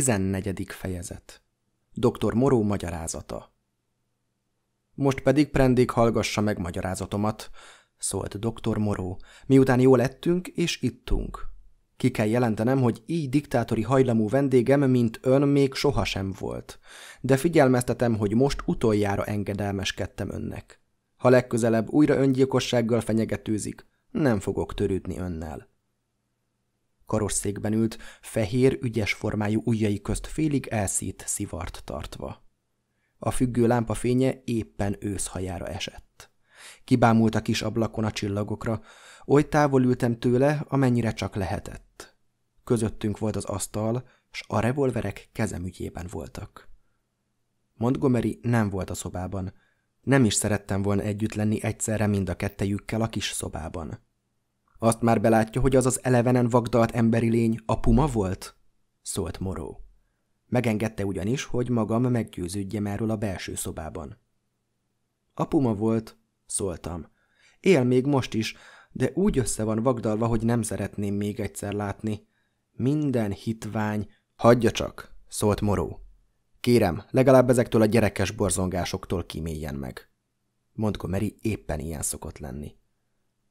14. fejezet Dr. Moró magyarázata Most pedig Prendék hallgassa meg magyarázatomat, szólt dr. Moró, miután jól ettünk és ittunk. Ki kell jelentenem, hogy így diktátori hajlamú vendégem, mint ön még sohasem volt, de figyelmeztetem, hogy most utoljára engedelmeskedtem önnek. Ha legközelebb újra öngyilkossággal fenyegetőzik, nem fogok törődni önnel karosszékben ült, fehér, ügyes formájú ujjai közt félig elszít szivart tartva. A függő lámpa fénye éppen őszhajára esett. Kibámult a kis ablakon a csillagokra, oly távol ültem tőle, amennyire csak lehetett. Közöttünk volt az asztal, s a revolverek kezemügyében voltak. Montgomery nem volt a szobában. Nem is szerettem volna együtt lenni egyszerre mind a kettejükkel a kis szobában. Azt már belátja, hogy az az elevenen vagdalt emberi lény a puma volt? szólt Moró. Megengedte ugyanis, hogy magam meggyőződjem erről a belső szobában. A puma volt, szóltam. Él még most is, de úgy össze van vagdalva, hogy nem szeretném még egyszer látni. Minden hitvány... Hagyja csak, szólt Moró. Kérem, legalább ezektől a gyerekes borzongásoktól kiméljen meg. Montgomery éppen ilyen szokott lenni.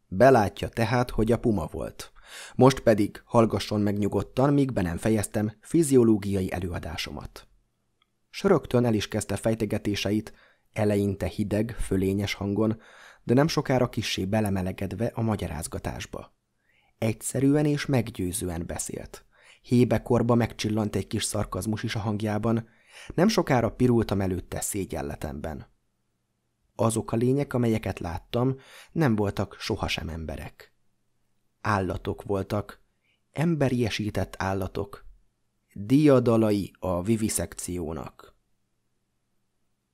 Belátja tehát, hogy a puma volt. Most pedig hallgasson meg nyugodtan, míg be nem fejeztem fiziológiai előadásomat. Sörögtön el is kezdte fejtegetéseit, eleinte hideg, fölényes hangon, de nem sokára kissé belemelegedve a magyarázgatásba. Egyszerűen és meggyőzően beszélt. Hébekorba megcsillant egy kis szarkazmus is a hangjában, nem sokára pirultam előtte szégyelletemben azok a lények, amelyeket láttam, nem voltak sohasem emberek. Állatok voltak, emberiesített állatok, diadalai a viviszekciónak.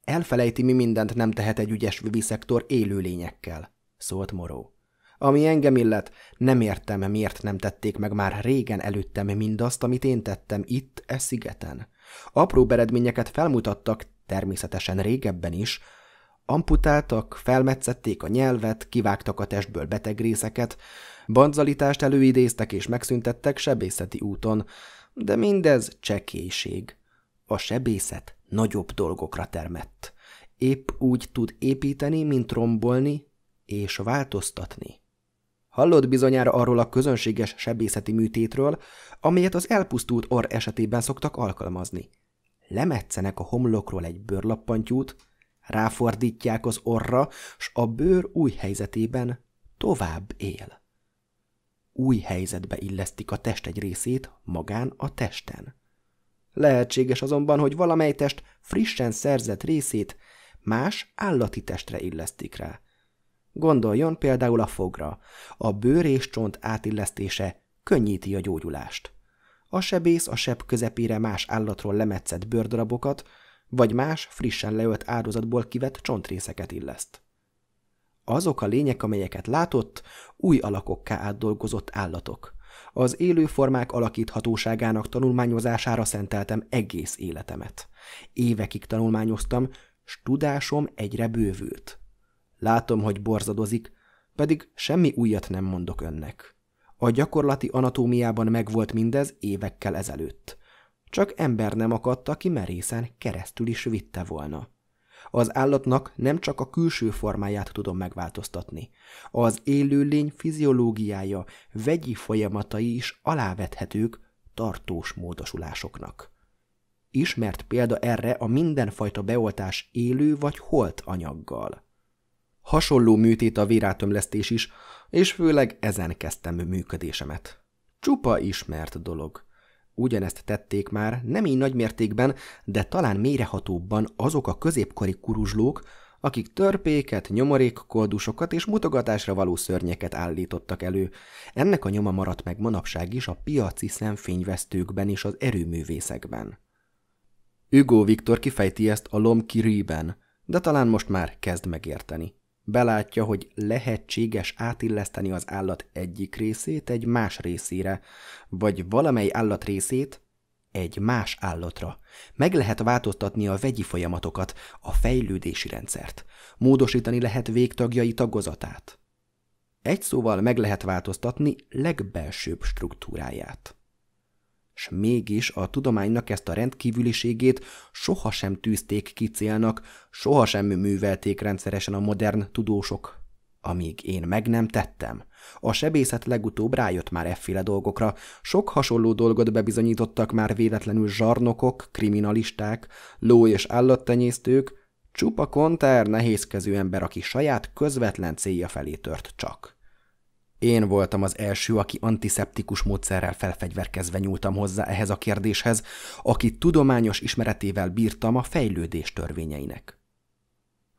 Elfelejti, mi mindent nem tehet egy ügyes viviszektor élőlényekkel, szólt Moró. Ami engem illet, nem értem, miért nem tették meg már régen előttem mindazt, amit én tettem itt, e szigeten. Apró eredményeket felmutattak, természetesen régebben is, Amputáltak, felmetszették a nyelvet, kivágtak a testből beteg részeket, banzalitást előidéztek és megszüntettek sebészeti úton, de mindez csekéség. A sebészet nagyobb dolgokra termett. Épp úgy tud építeni, mint rombolni és változtatni. Hallott bizonyára arról a közönséges sebészeti műtétről, amelyet az elpusztult orr esetében szoktak alkalmazni. Lemetszenek a homlokról egy bőrlappantyút, ráfordítják az orra, s a bőr új helyzetében tovább él. Új helyzetbe illesztik a test egy részét magán a testen. Lehetséges azonban, hogy valamely test frissen szerzett részét más állati testre illesztik rá. Gondoljon például a fogra. A bőr és csont átillesztése könnyíti a gyógyulást. A sebész a seb közepére más állatról lemetszett bőrdarabokat, vagy más, frissen leölt áldozatból kivett csontrészeket illeszt. Azok a lények, amelyeket látott, új alakokká átdolgozott állatok. Az élő formák alakíthatóságának tanulmányozására szenteltem egész életemet. Évekig tanulmányoztam, s tudásom egyre bővült. Látom, hogy borzadozik, pedig semmi újat nem mondok önnek. A gyakorlati anatómiában megvolt mindez évekkel ezelőtt. Csak ember nem akadt, aki merészen keresztül is vitte volna. Az állatnak nem csak a külső formáját tudom megváltoztatni. Az élőlény fiziológiája, vegyi folyamatai is alávethetők tartós módosulásoknak. Ismert példa erre a mindenfajta beoltás élő vagy holt anyaggal. Hasonló műtét a vérátömlesztés is, és főleg ezen kezdtem működésemet. Csupa ismert dolog. Ugyanezt tették már, nem így nagymértékben, de talán mélyrehatóbban azok a középkori kuruzslók, akik törpéket, koldusokat és mutogatásra való szörnyeket állítottak elő. Ennek a nyoma maradt meg manapság is a piaci szemfényvesztőkben és az erőművészekben. Hugo Viktor kifejti ezt a Lom Kiriben, de talán most már kezd megérteni. Belátja, hogy lehetséges átilleszteni az állat egyik részét egy más részére, vagy valamely állat részét egy más állatra. Meg lehet változtatni a vegyi folyamatokat, a fejlődési rendszert. Módosítani lehet végtagjai tagozatát. Egy szóval meg lehet változtatni legbelsőbb struktúráját s mégis a tudománynak ezt a rendkívüliségét sohasem tűzték ki célnak, sohasem művelték rendszeresen a modern tudósok. Amíg én meg nem tettem. A sebészet legutóbb rájött már efféle dolgokra. Sok hasonló dolgot bebizonyítottak már véletlenül zsarnokok, kriminalisták, ló- és állattenyésztők, csupa konter nehézkező ember, aki saját közvetlen célja felé tört csak. Én voltam az első, aki antiszeptikus módszerrel felfegyverkezve nyúltam hozzá ehhez a kérdéshez, aki tudományos ismeretével bírtam a fejlődés törvényeinek.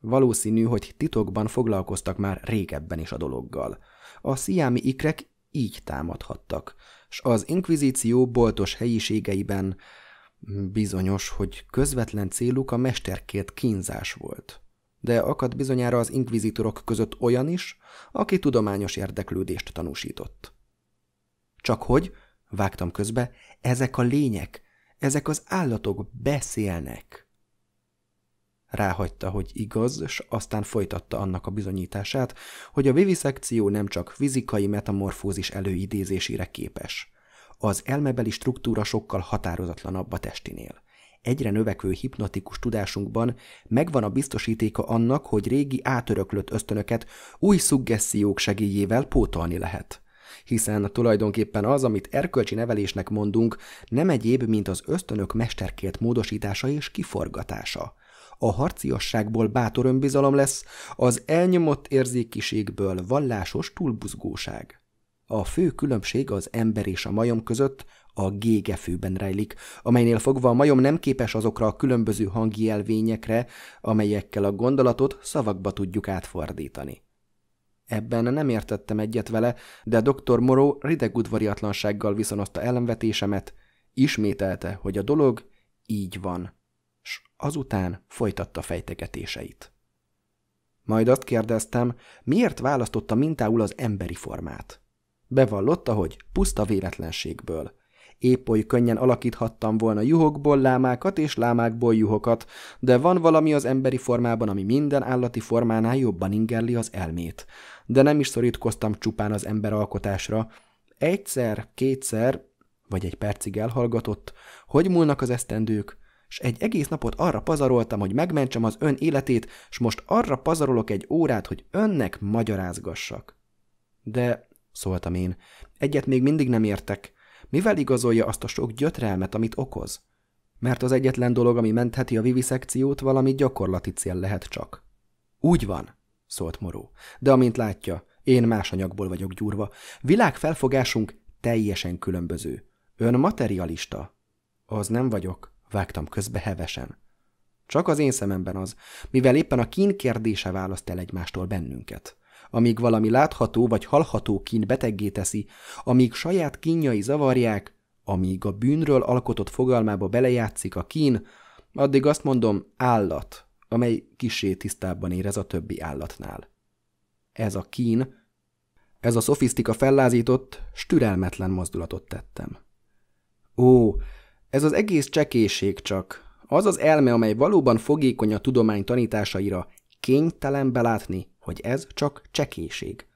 Valószínű, hogy titokban foglalkoztak már régebben is a dologgal. A sziámi ikrek így támadhattak, s az inkvizíció boltos helyiségeiben bizonyos, hogy közvetlen céluk a mesterkét kínzás volt de akadt bizonyára az inkvizitorok között olyan is, aki tudományos érdeklődést tanúsított. Csak hogy, vágtam közbe, ezek a lények, ezek az állatok beszélnek. Ráhagyta, hogy igaz, s aztán folytatta annak a bizonyítását, hogy a viviszekció nem csak fizikai metamorfózis előidézésére képes. Az elmebeli struktúra sokkal határozatlanabb a testinél egyre növekvő hipnotikus tudásunkban megvan a biztosítéka annak, hogy régi átöröklött ösztönöket új szuggessziók segélyével pótolni lehet. Hiszen tulajdonképpen az, amit erkölcsi nevelésnek mondunk, nem egyéb, mint az ösztönök mesterkélt módosítása és kiforgatása a harciasságból bátor önbizalom lesz, az elnyomott érzékiségből vallásos túlbuzgóság. A fő különbség az ember és a majom között a gégefőben rejlik, amelynél fogva a majom nem képes azokra a különböző hangi elvényekre, amelyekkel a gondolatot szavakba tudjuk átfordítani. Ebben nem értettem egyet vele, de dr. Moró rideg udvariatlansággal viszonozta ellenvetésemet, ismételte, hogy a dolog így van, s azután folytatta fejtegetéseit. Majd azt kérdeztem, miért választotta mintául az emberi formát. Bevallotta, hogy puszta véletlenségből – Épp oly könnyen alakíthattam volna juhokból lámákat és lámákból juhokat, de van valami az emberi formában, ami minden állati formánál jobban ingerli az elmét. De nem is szorítkoztam csupán az emberalkotásra. Egyszer, kétszer, vagy egy percig elhallgatott, hogy múlnak az esztendők, s egy egész napot arra pazaroltam, hogy megmentsem az ön életét, s most arra pazarolok egy órát, hogy önnek magyarázgassak. De, szóltam én, egyet még mindig nem értek. Mivel igazolja azt a sok gyötrelmet, amit okoz? Mert az egyetlen dolog, ami mentheti a viviszekciót, valami gyakorlati cél lehet csak. Úgy van, szólt Moró. De amint látja, én más anyagból vagyok gyúrva. Világfelfogásunk teljesen különböző. Ön materialista? Az nem vagyok, vágtam közbe hevesen. Csak az én szememben az, mivel éppen a kín kérdése választ el egymástól bennünket amíg valami látható vagy hallható kín beteggé teszi, amíg saját kínjai zavarják, amíg a bűnről alkotott fogalmába belejátszik a kín, addig azt mondom állat, amely kisé tisztábban érez a többi állatnál. Ez a kín, ez a szofisztika fellázított, stürelmetlen mozdulatot tettem. Ó, ez az egész csekéség csak, az az elme, amely valóban fogékony a tudomány tanításaira, kénytelen belátni, hogy ez csak csekéség.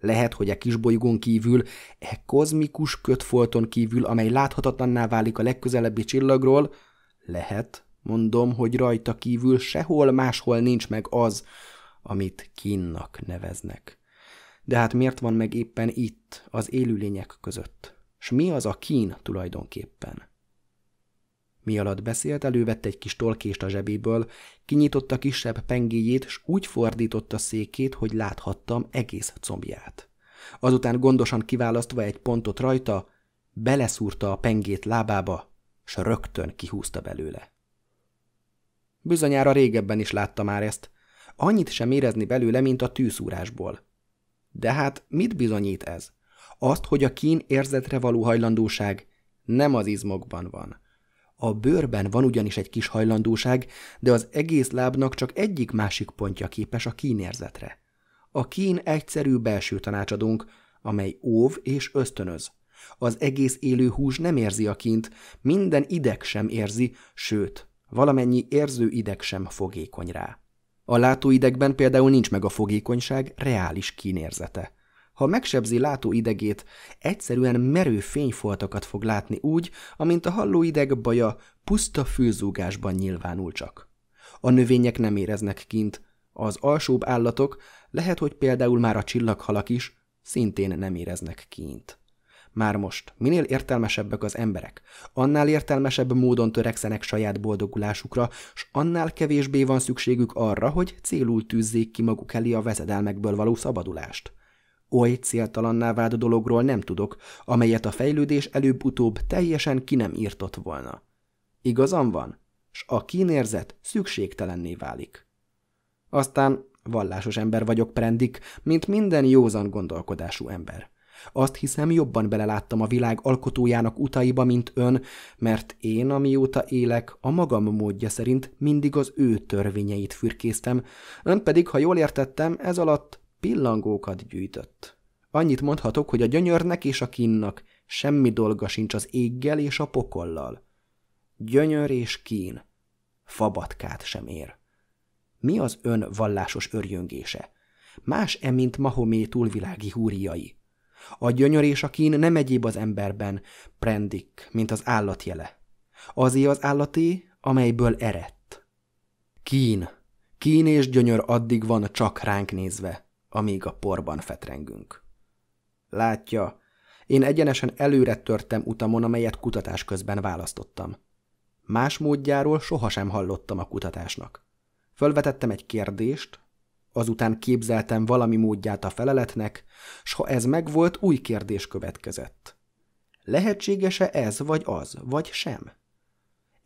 Lehet, hogy a kisbolygón kívül, e kozmikus kötfolton kívül, amely láthatatlanná válik a legközelebbi csillagról, lehet, mondom, hogy rajta kívül sehol máshol nincs meg az, amit kínnak neveznek. De hát miért van meg éppen itt, az élőlények között? S mi az a kín tulajdonképpen? Mi alatt beszélt, elővette egy kis tolkést a zsebéből, kinyitotta kisebb pengéjét, s úgy fordította székét, hogy láthattam egész combját. Azután gondosan kiválasztva egy pontot rajta, beleszúrta a pengét lábába, s rögtön kihúzta belőle. Bizonyára régebben is látta már ezt. Annyit sem érezni belőle, mint a tűszúrásból. De hát mit bizonyít ez? Azt, hogy a kín érzetre való hajlandóság nem az izmokban van, a bőrben van ugyanis egy kis hajlandóság, de az egész lábnak csak egyik másik pontja képes a kínérzetre. A kín egyszerű belső tanácsadónk, amely óv és ösztönöz. Az egész élő hús nem érzi a kint, minden ideg sem érzi, sőt, valamennyi érző ideg sem fogékony rá. A látóidegben például nincs meg a fogékonyság reális kínérzete. Ha megsebzi látóidegét, egyszerűen merő fényfoltakat fog látni úgy, amint a ideg baja puszta fűzúgásban nyilvánul csak. A növények nem éreznek kint, az alsóbb állatok, lehet, hogy például már a csillaghalak is, szintén nem éreznek kint. Már most, minél értelmesebbek az emberek, annál értelmesebb módon törekszenek saját boldogulásukra, s annál kevésbé van szükségük arra, hogy célul tűzzék ki maguk elé a veszedelmekből való szabadulást oly céltalanná vált dologról nem tudok, amelyet a fejlődés előbb-utóbb teljesen ki nem írtott volna. Igazam van? S a kínérzet szükségtelenné válik. Aztán vallásos ember vagyok, Prendik, mint minden józan gondolkodású ember. Azt hiszem, jobban beleláttam a világ alkotójának utaiba, mint ön, mert én, amióta élek, a magam módja szerint mindig az ő törvényeit fürkésztem, ön pedig, ha jól értettem, ez alatt pillangókat gyűjtött. Annyit mondhatok, hogy a gyönyörnek és a kínnak semmi dolga sincs az éggel és a pokollal. Gyönyör és kín. Fabatkát sem ér. Mi az ön vallásos örjöngése? Más-e, mint Mahomé túlvilági húriai? A gyönyör és a kín nem egyéb az emberben, prendik, mint az állatjele. Azé az állati, amelyből erett. Kín. Kín és gyönyör addig van csak ránk nézve – amíg a porban fetrengünk. Látja, én egyenesen előre törtem utamon, amelyet kutatás közben választottam. Más módjáról sohasem hallottam a kutatásnak. Fölvetettem egy kérdést, azután képzeltem valami módját a feleletnek, s ha ez megvolt, új kérdés következett. Lehetséges-e ez vagy az, vagy sem?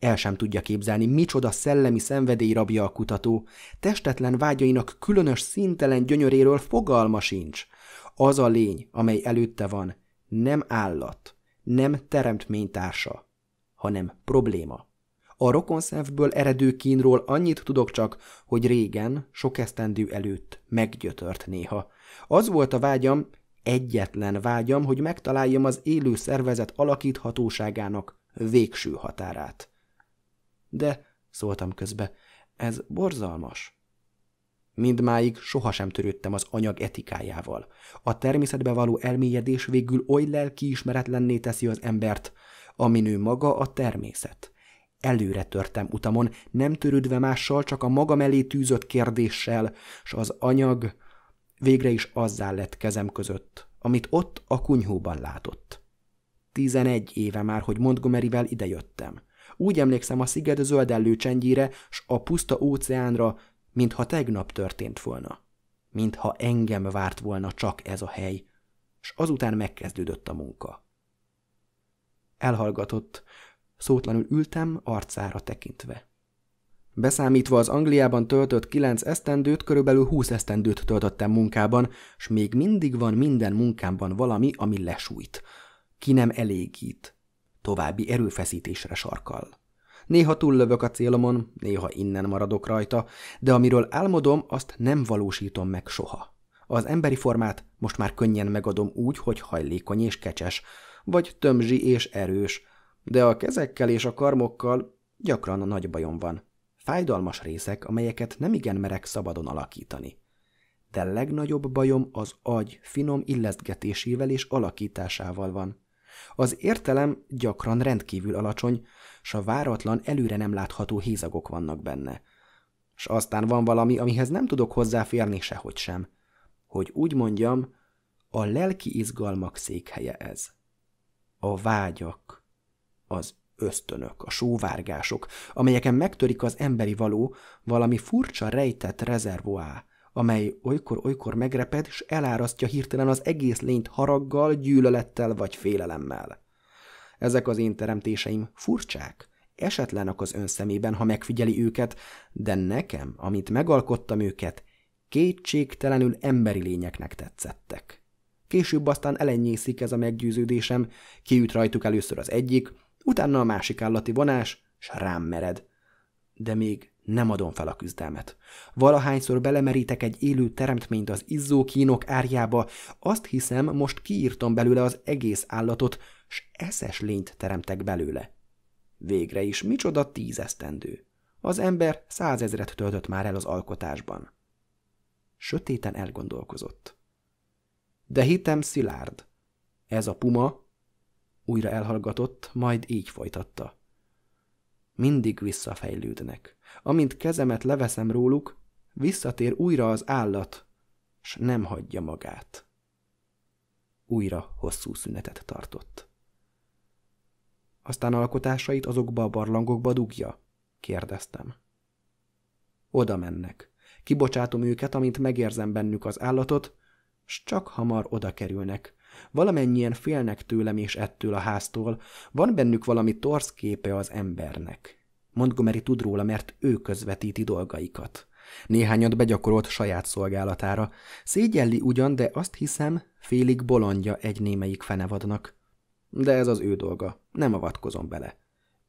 El sem tudja képzelni, micsoda szellemi szenvedély rabja a kutató. Testetlen vágyainak különös szintelen gyönyöréről fogalma sincs. Az a lény, amely előtte van, nem állat, nem teremtménytársa, hanem probléma. A rokonszenvből eredő kínról annyit tudok csak, hogy régen, sok esztendő előtt meggyötört néha. Az volt a vágyam, egyetlen vágyam, hogy megtaláljam az élő szervezet alakíthatóságának végső határát. De, szóltam közbe, ez borzalmas. Mindmáig sohasem törődtem az anyag etikájával. A természetbe való elmélyedés végül oly lelkiismeretlenné teszi az embert, amin ő maga a természet. Előre törtem utamon, nem törődve mással, csak a magam elé tűzött kérdéssel, s az anyag végre is azzá lett kezem között, amit ott a kunyhóban látott. Tizenegy éve már, hogy Montgomeryvel idejöttem. Úgy emlékszem a sziget zöld csendjére, s a puszta óceánra, mintha tegnap történt volna. Mintha engem várt volna csak ez a hely, s azután megkezdődött a munka. Elhallgatott, szótlanul ültem, arcára tekintve. Beszámítva az Angliában töltött kilenc esztendőt, körülbelül húsz esztendőt töltöttem munkában, s még mindig van minden munkámban valami, ami lesújt. Ki nem elégít további erőfeszítésre sarkal. Néha túllövök a célomon, néha innen maradok rajta, de amiről álmodom, azt nem valósítom meg soha. Az emberi formát most már könnyen megadom úgy, hogy hajlékony és kecses, vagy tömzsi és erős, de a kezekkel és a karmokkal gyakran a nagy bajom van. Fájdalmas részek, amelyeket nem igen merek szabadon alakítani. De legnagyobb bajom az agy finom illesztgetésével és alakításával van. Az értelem gyakran rendkívül alacsony, s a váratlan, előre nem látható hézagok vannak benne. S aztán van valami, amihez nem tudok hozzáférni sehogy sem. Hogy úgy mondjam, a lelki izgalmak székhelye ez. A vágyak, az ösztönök, a sóvárgások, amelyeken megtörik az emberi való, valami furcsa rejtett rezervoár, amely olykor-olykor megreped, és elárasztja hirtelen az egész lényt haraggal, gyűlölettel vagy félelemmel. Ezek az én teremtéseim furcsák, esetlenek az ön szemében, ha megfigyeli őket, de nekem, amit megalkottam őket, kétségtelenül emberi lényeknek tetszettek. Később aztán elenyészik ez a meggyőződésem, kiüt rajtuk először az egyik, utána a másik állati vonás, s rám mered. De még nem adom fel a küzdelmet. Valahányszor belemerítek egy élő teremtményt az izzó kínok árjába, azt hiszem, most kiírtam belőle az egész állatot, s eszes lényt teremtek belőle. Végre is micsoda tízesztendő. Az ember százezret töltött már el az alkotásban. Sötéten elgondolkozott. De hitem szilárd. Ez a puma újra elhallgatott, majd így folytatta. Mindig visszafejlődnek. Amint kezemet leveszem róluk, visszatér újra az állat, s nem hagyja magát. Újra hosszú szünetet tartott. Aztán alkotásait azokba a barlangokba dugja? kérdeztem. Oda mennek. Kibocsátom őket, amint megérzem bennük az állatot, s csak hamar oda kerülnek. Valamennyien félnek tőlem és ettől a háztól, van bennük valami torsz képe az embernek. Montgomery tud róla, mert ő közvetíti dolgaikat. Néhányat begyakorolt saját szolgálatára. Szégyelli ugyan, de azt hiszem, félig bolondja egy némelyik fenevadnak. De ez az ő dolga, nem avatkozom bele.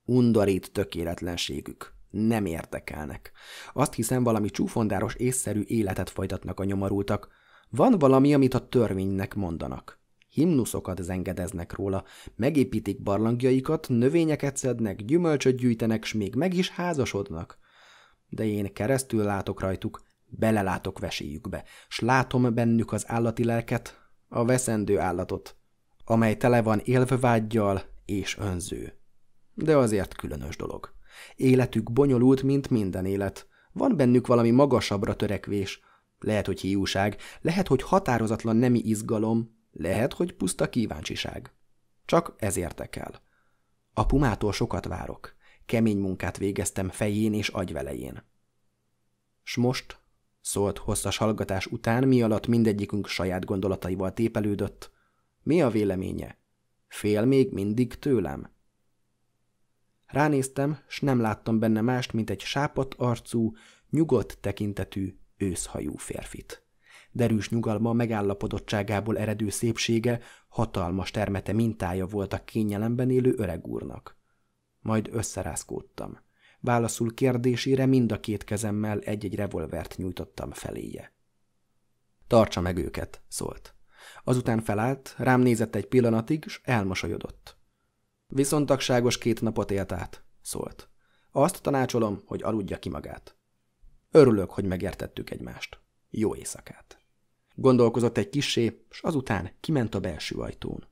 Undorít tökéletlenségük. Nem érdekelnek. Azt hiszem, valami csúfondáros észszerű életet folytatnak a nyomarultak. Van valami, amit a törvénynek mondanak himnuszokat zengedeznek róla, megépítik barlangjaikat, növényeket szednek, gyümölcsöt gyűjtenek, s még meg is házasodnak. De én keresztül látok rajtuk, belelátok veséjükbe, s látom bennük az állati lelket, a veszendő állatot, amely tele van élvvágyjal és önző. De azért különös dolog. Életük bonyolult, mint minden élet. Van bennük valami magasabbra törekvés, lehet, hogy hiúság, lehet, hogy határozatlan nemi izgalom, lehet, hogy puszta kíváncsiság. Csak ez érdekel. A pumától sokat várok. Kemény munkát végeztem fején és agyvelején. S most, szólt hosszas hallgatás után, mi alatt mindegyikünk saját gondolataival tépelődött, mi a véleménye? Fél még mindig tőlem? Ránéztem, s nem láttam benne mást, mint egy sápat arcú, nyugodt tekintetű, őszhajú férfit derűs nyugalma megállapodottságából eredő szépsége hatalmas termete mintája volt a kényelemben élő öreg úrnak. Majd összerázkódtam. Válaszul kérdésére mind a két kezemmel egy-egy revolvert nyújtottam feléje. Tartsa meg őket, szólt. Azután felállt, rám nézett egy pillanatig, s elmosolyodott. Viszontagságos két napot élt át, szólt. Azt tanácsolom, hogy aludja ki magát. Örülök, hogy megértettük egymást. Jó éjszakát! Gondolkozott egy kisé, és azután kiment a belső ajtón.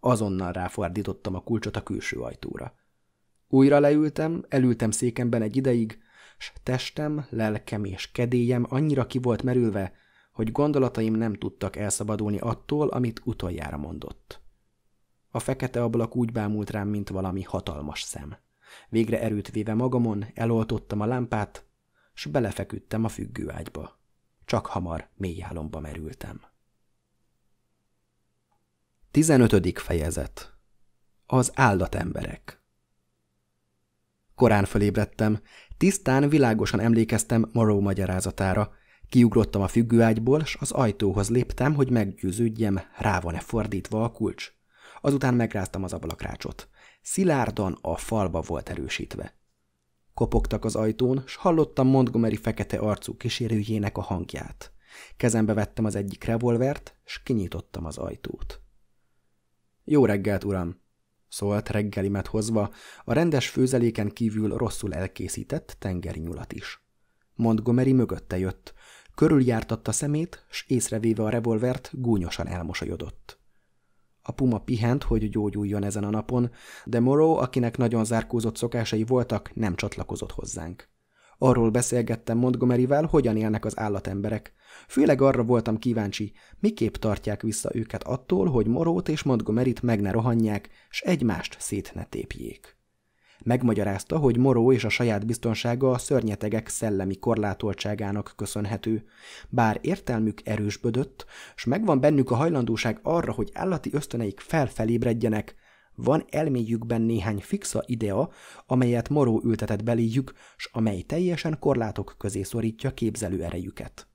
Azonnal ráfordítottam a kulcsot a külső ajtóra. Újra leültem, elültem székemben egy ideig, s testem, lelkem és kedélyem annyira ki volt merülve, hogy gondolataim nem tudtak elszabadulni attól, amit utoljára mondott. A fekete ablak úgy bámult rám, mint valami hatalmas szem. Végre erőt véve magamon, eloltottam a lámpát, s belefeküdtem a függőágyba csak hamar mély álomba merültem. 15. fejezet Az állatemberek Korán fölébredtem, tisztán, világosan emlékeztem Morrow magyarázatára, kiugrottam a függőágyból, s az ajtóhoz léptem, hogy meggyőződjem, rá van-e fordítva a kulcs. Azután megráztam az ablakrácsot. Szilárdan a falba volt erősítve. Kopogtak az ajtón, s hallottam Montgomery fekete arcú kísérőjének a hangját. Kezembe vettem az egyik revolvert, s kinyitottam az ajtót. Jó reggelt, uram! szólt reggelimet hozva, a rendes főzeléken kívül rosszul elkészített tengeri nyulat is. Montgomery mögötte jött, körüljártatta szemét, s észrevéve a revolvert gúnyosan elmosolyodott. A puma pihent, hogy gyógyuljon ezen a napon, de Morrow, akinek nagyon zárkózott szokásai voltak, nem csatlakozott hozzánk. Arról beszélgettem Montgomeryvel, hogyan élnek az állatemberek. Főleg arra voltam kíváncsi, miképp tartják vissza őket attól, hogy Morót és Montgomeryt meg ne rohanják, s egymást szét ne tépjék. Megmagyarázta, hogy Moró és a saját biztonsága a szörnyetegek szellemi korlátoltságának köszönhető. Bár értelmük erősbödött, s megvan bennük a hajlandóság arra, hogy állati ösztöneik felfelébredjenek, van elméjükben néhány fixa idea, amelyet Moró ültetett beléjük, s amely teljesen korlátok közé szorítja képzelő erejüket.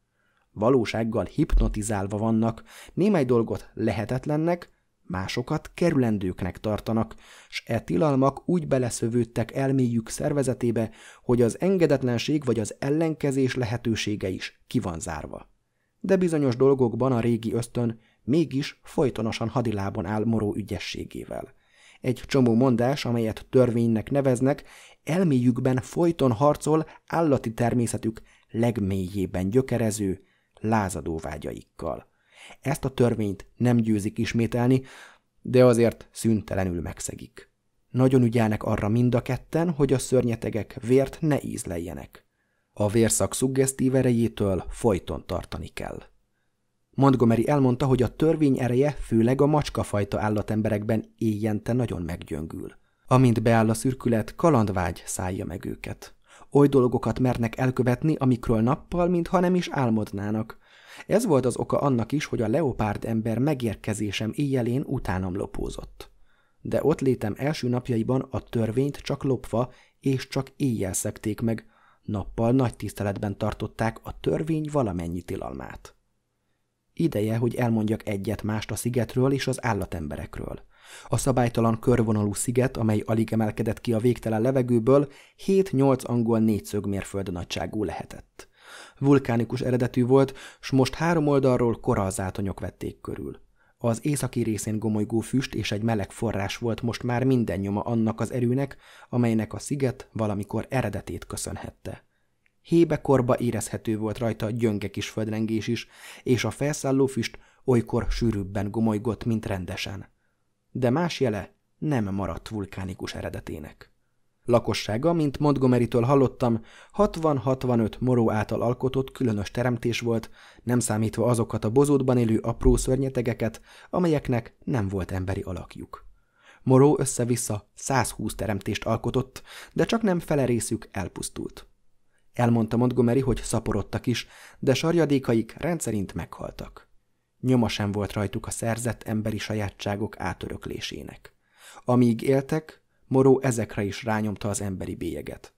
Valósággal hipnotizálva vannak, némely dolgot lehetetlennek, másokat kerülendőknek tartanak, s e tilalmak úgy beleszövődtek elméjük szervezetébe, hogy az engedetlenség vagy az ellenkezés lehetősége is ki van zárva. De bizonyos dolgokban a régi ösztön mégis folytonosan hadilábon áll moró ügyességével. Egy csomó mondás, amelyet törvénynek neveznek, elméjükben folyton harcol állati természetük legmélyében gyökerező, lázadó vágyaikkal ezt a törvényt nem győzik ismételni, de azért szüntelenül megszegik. Nagyon ügyelnek arra mind a ketten, hogy a szörnyetegek vért ne ízleljenek. A vérszak szuggesztív erejétől folyton tartani kell. Montgomery elmondta, hogy a törvény ereje főleg a macskafajta állatemberekben éjjente nagyon meggyöngül. Amint beáll a szürkület, kalandvágy szállja meg őket. Oly dolgokat mernek elkövetni, amikről nappal, mintha nem is álmodnának. Ez volt az oka annak is, hogy a leopárd ember megérkezésem éjjelén utánam lopózott. De ott létem első napjaiban a törvényt csak lopva és csak éjjel szekték meg, nappal nagy tiszteletben tartották a törvény valamennyi tilalmát. Ideje, hogy elmondjak egyet mást a szigetről és az állatemberekről. A szabálytalan körvonalú sziget, amely alig emelkedett ki a végtelen levegőből, 7-8 angol négyszög mérföld nagyságú lehetett. Vulkánikus eredetű volt, s most három oldalról átonyok vették körül. Az északi részén gomolygó füst és egy meleg forrás volt most már minden nyoma annak az erőnek, amelynek a sziget valamikor eredetét köszönhette. Hébekorba érezhető volt rajta a gyönge kis földrengés is, és a felszálló füst olykor sűrűbben gomolygott, mint rendesen. De más jele nem maradt vulkánikus eredetének. Lakossága, mint Montgomery-től hallottam, 60-65 moró által alkotott különös teremtés volt, nem számítva azokat a bozótban élő apró szörnyetegeket, amelyeknek nem volt emberi alakjuk. Moró össze-vissza 120 teremtést alkotott, de csak nem fele részük elpusztult. Elmondta Montgomery, hogy szaporodtak is, de sarjadékaik rendszerint meghaltak. Nyoma sem volt rajtuk a szerzett emberi sajátságok átöröklésének. Amíg éltek, Moró ezekre is rányomta az emberi bélyeget.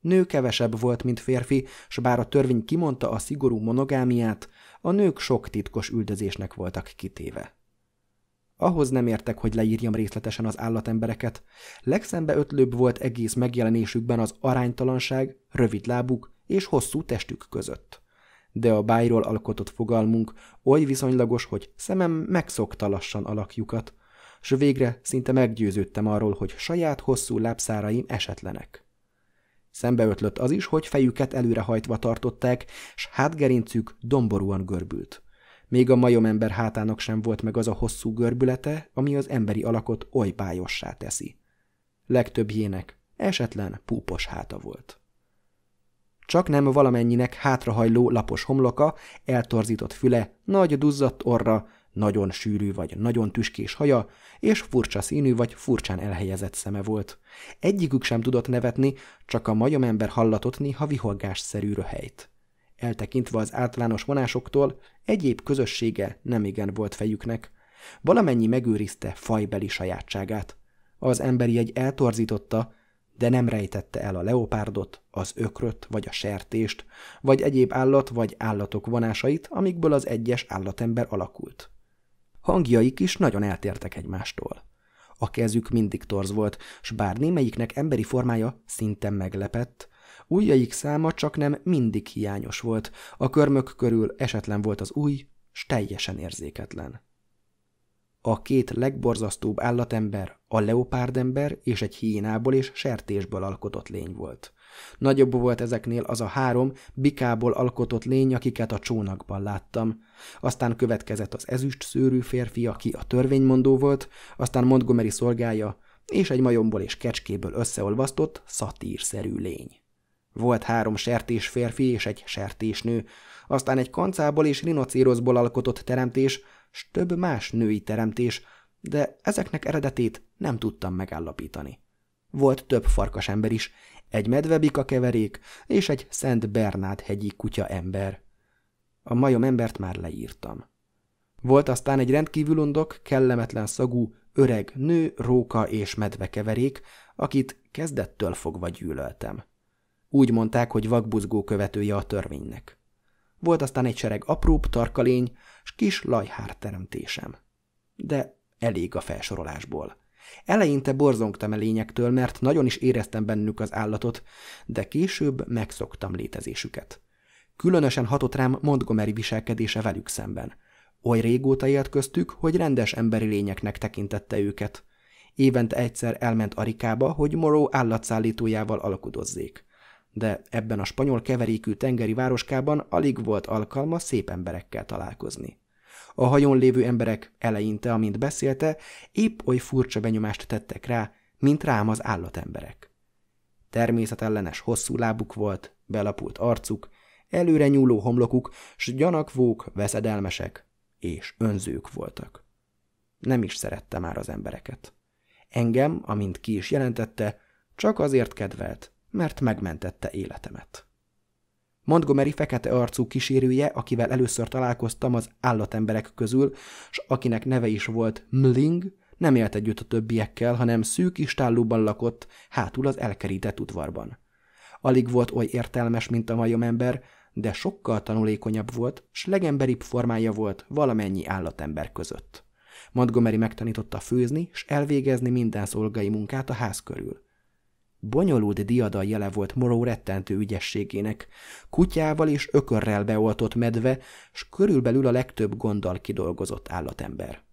Nő kevesebb volt, mint férfi, s bár a törvény kimondta a szigorú monogámiát, a nők sok titkos üldözésnek voltak kitéve. Ahhoz nem értek, hogy leírjam részletesen az állatembereket. Legszembe ötlőbb volt egész megjelenésükben az aránytalanság, rövid lábuk és hosszú testük között. De a bájról alkotott fogalmunk oly viszonylagos, hogy szemem megszokta lassan alakjukat, s végre szinte meggyőződtem arról, hogy saját hosszú lábszáraim esetlenek. Szembeötlött az is, hogy fejüket előrehajtva tartották, s hátgerincük domborúan görbült. Még a ember hátának sem volt meg az a hosszú görbülete, ami az emberi alakot oly bájossá teszi. Legtöbb jének esetlen púpos háta volt. Csak nem valamennyinek hátrahajló lapos homloka, eltorzított füle, nagy duzzadt orra, nagyon sűrű vagy nagyon tüskés haja, és furcsa színű vagy furcsán elhelyezett szeme volt. Egyikük sem tudott nevetni, csak a ember hallatott néha viholgásszerű röhelyt. Eltekintve az általános vonásoktól, egyéb közössége nemigen volt fejüknek. Valamennyi megőrizte fajbeli sajátságát. Az emberi egy eltorzította, de nem rejtette el a leopárdot, az ökröt vagy a sertést, vagy egyéb állat vagy állatok vonásait, amikből az egyes állatember alakult. Hangjaik is nagyon eltértek egymástól. A kezük mindig torz volt, s bár némelyiknek emberi formája szinte meglepett, ujjaik száma csak nem mindig hiányos volt, a körmök körül esetlen volt az új, s teljesen érzéketlen. A két legborzasztóbb állatember, a leopárdember és egy hínából és sertésből alkotott lény volt. Nagyobb volt ezeknél az a három, bikából alkotott lény, akiket a csónakban láttam. Aztán következett az ezüst szőrű férfi, aki a törvénymondó volt, aztán Montgomery szolgája, és egy majomból és kecskéből összeolvasztott, szatírszerű lény. Volt három sertés férfi és egy sertésnő, aztán egy kancából és rinocéroszból alkotott teremtés, s több más női teremtés, de ezeknek eredetét nem tudtam megállapítani. Volt több farkasember is, egy medvebika keverék és egy Szent Bernát hegyi kutya ember. A majom embert már leírtam. Volt aztán egy rendkívül undok, kellemetlen szagú, öreg nő, róka és medve keverék, akit kezdettől fogva gyűlöltem. Úgy mondták, hogy vakbuzgó követője a törvénynek. Volt aztán egy sereg apróbb tarkalény, s kis lajhár teremtésem. De elég a felsorolásból. Eleinte borzongtam a lényektől, mert nagyon is éreztem bennük az állatot, de később megszoktam létezésüket. Különösen hatott rám Montgomery viselkedése velük szemben. Oly régóta élt köztük, hogy rendes emberi lényeknek tekintette őket. Évente egyszer elment Arikába, hogy Moró állatszállítójával alakudozzék. De ebben a spanyol keverékű tengeri városkában alig volt alkalma szép emberekkel találkozni. A hajón lévő emberek eleinte, amint beszélte, épp oly furcsa benyomást tettek rá, mint rám az állatemberek. Természetellenes hosszú lábuk volt, belapult arcuk, előre nyúló homlokuk, s gyanakvók, veszedelmesek és önzők voltak. Nem is szerette már az embereket. Engem, amint ki is jelentette, csak azért kedvelt, mert megmentette életemet. Montgomery fekete arcú kísérője, akivel először találkoztam az állatemberek közül, s akinek neve is volt Mling, nem élt együtt a többiekkel, hanem szűk istállóban lakott, hátul az elkerített udvarban. Alig volt oly értelmes, mint a majomember, de sokkal tanulékonyabb volt, s legemberibb formája volt valamennyi állatember között. Montgomery megtanította főzni, s elvégezni minden szolgai munkát a ház körül. Bonyolult diadal jele volt Moró rettentő ügyességének. Kutyával és ökörrel beoltott medve, s körülbelül a legtöbb gonddal kidolgozott állatember.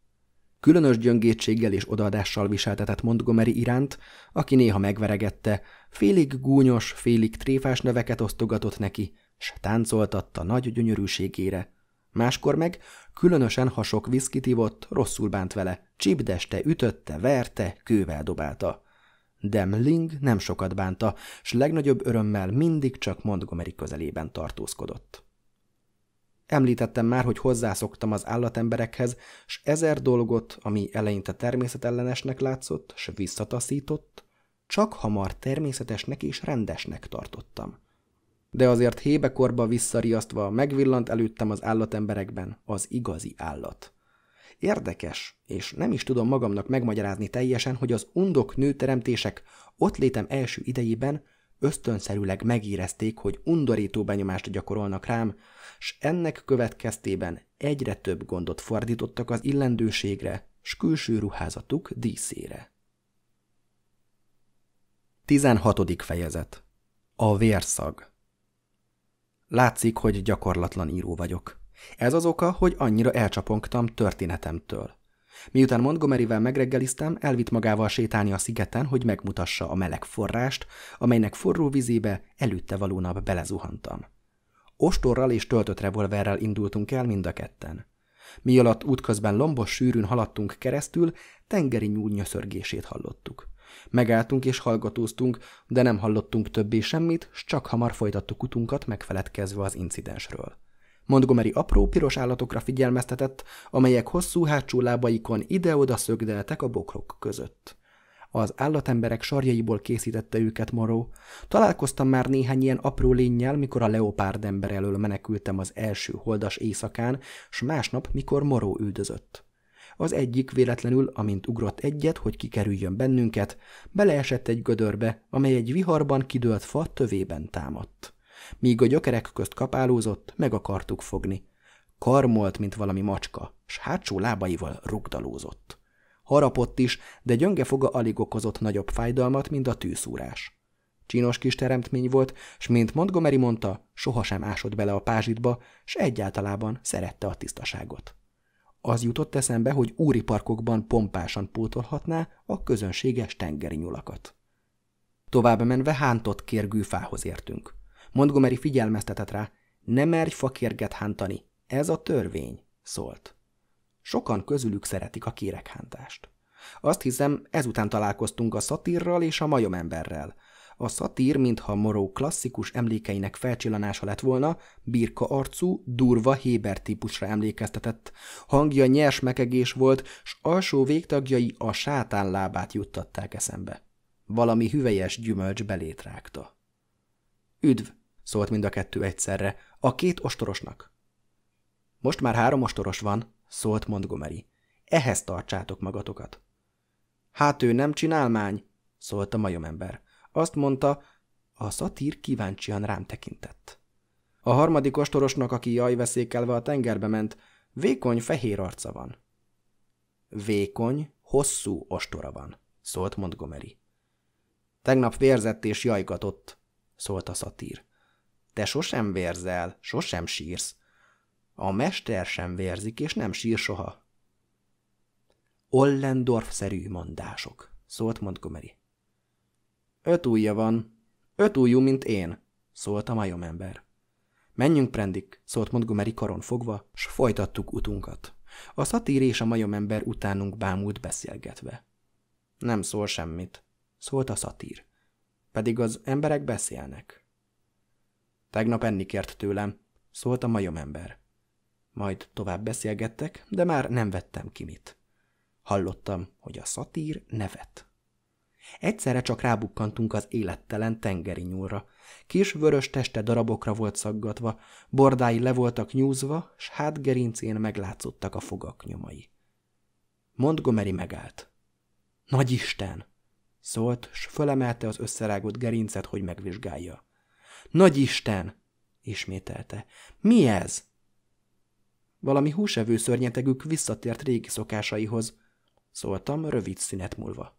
Különös gyöngétséggel és odaadással viseltetett Montgomery iránt, aki néha megveregette, félig gúnyos, félig tréfás neveket osztogatott neki, s táncoltatta nagy gyönyörűségére. Máskor meg különösen hasok viszkit ivott, rosszul bánt vele, csípdeste, ütötte, verte, kővel dobálta. Demling nem sokat bánta, s legnagyobb örömmel mindig csak Montgomery közelében tartózkodott. Említettem már, hogy hozzászoktam az állatemberekhez, s ezer dolgot, ami eleinte természetellenesnek látszott, s visszataszított, csak hamar természetesnek és rendesnek tartottam. De azért hébekorba visszariasztva megvillant előttem az állatemberekben az igazi állat. Érdekes, és nem is tudom magamnak megmagyarázni teljesen, hogy az undok nőteremtések ott létem első idejében ösztönszerűleg megérezték, hogy undorító benyomást gyakorolnak rám, s ennek következtében egyre több gondot fordítottak az illendőségre, s külső ruházatuk díszére. 16. fejezet A vérszag Látszik, hogy gyakorlatlan író vagyok. Ez az oka, hogy annyira elcsapongtam történetemtől. Miután Montgomeryvel megreggeliztem, elvitt magával sétálni a szigeten, hogy megmutassa a meleg forrást, amelynek forró vizébe előtte való nap belezuhantam. Ostorral és töltött revolverrel indultunk el mind a ketten. Mi alatt útközben lombos sűrűn haladtunk keresztül, tengeri nyúl nyöszörgését hallottuk. Megálltunk és hallgatóztunk, de nem hallottunk többé semmit, s csak hamar folytattuk utunkat megfeledkezve az incidensről. Montgomery apró piros állatokra figyelmeztetett, amelyek hosszú hátsó lábaikon ide-oda szögdeltek a bokrok között. Az állatemberek sarjaiból készítette őket Moró. Találkoztam már néhány ilyen apró lényjel, mikor a leopárd ember elől menekültem az első holdas éjszakán, s másnap, mikor Moró üldözött. Az egyik véletlenül, amint ugrott egyet, hogy kikerüljön bennünket, beleesett egy gödörbe, amely egy viharban kidőlt fa tövében támadt míg a gyökerek közt kapálózott, meg akartuk fogni. Karmolt, mint valami macska, s hátsó lábaival rugdalózott. Harapott is, de gyönge foga alig okozott nagyobb fájdalmat, mint a tűszúrás. Csinos kis teremtmény volt, s mint Montgomery mondta, sohasem ásott bele a pázsitba, s egyáltalában szerette a tisztaságot. Az jutott eszembe, hogy úri parkokban pompásan pótolhatná a közönséges tengeri nyulakat. Tovább menve hántott kérgű fához értünk. Montgomery figyelmeztetett rá, ne merj fakérget hántani, ez a törvény, szólt. Sokan közülük szeretik a kéreghántást. Azt hiszem, ezután találkoztunk a szatírral és a majomemberrel. A szatír, mintha Moró klasszikus emlékeinek felcsillanása lett volna, birka arcú, durva Héber típusra emlékeztetett. Hangja nyers mekegés volt, s alsó végtagjai a sátán lábát juttatták eszembe. Valami hüvelyes gyümölcs belétrágta. Üdv! szólt mind a kettő egyszerre. A két ostorosnak. Most már három ostoros van, szólt Montgomery. Ehhez tartsátok magatokat. Hát ő nem csinálmány, szólt a majomember. Azt mondta, a szatír kíváncsian rám tekintett. A harmadik ostorosnak, aki veszékelve a tengerbe ment, vékony fehér arca van. Vékony, hosszú ostora van, szólt Montgomery. Tegnap vérzett és jajgatott, szólt a szatír. Te sosem vérzel, sosem sírsz. A mester sem vérzik, és nem sír soha. Ollendorf-szerű mondások, szólt Montgomery. Öt ujja van, öt ujjú, mint én, szólt a majomember. Menjünk, Prendik, szólt Montgomery karon fogva, s folytattuk utunkat. A szatír és a majomember utánunk bámult beszélgetve. Nem szól semmit, szólt a szatír. Pedig az emberek beszélnek. Tegnap enni kért tőlem, szólt a majomember. Majd tovább beszélgettek, de már nem vettem ki mit. Hallottam, hogy a szatír nevet. Egyszerre csak rábukkantunk az élettelen tengeri nyúlra. Kis vörös teste darabokra volt szaggatva, bordái le voltak nyúzva, s hátgerincén meglátszottak a fogak nyomai. Montgomery megállt. Nagy Isten! szólt, s fölemelte az összerágott gerincet, hogy megvizsgálja. Nagyisten! ismételte. Mi ez? Valami húsevő szörnyetegük visszatért régi szokásaihoz, szóltam rövid szünet múlva.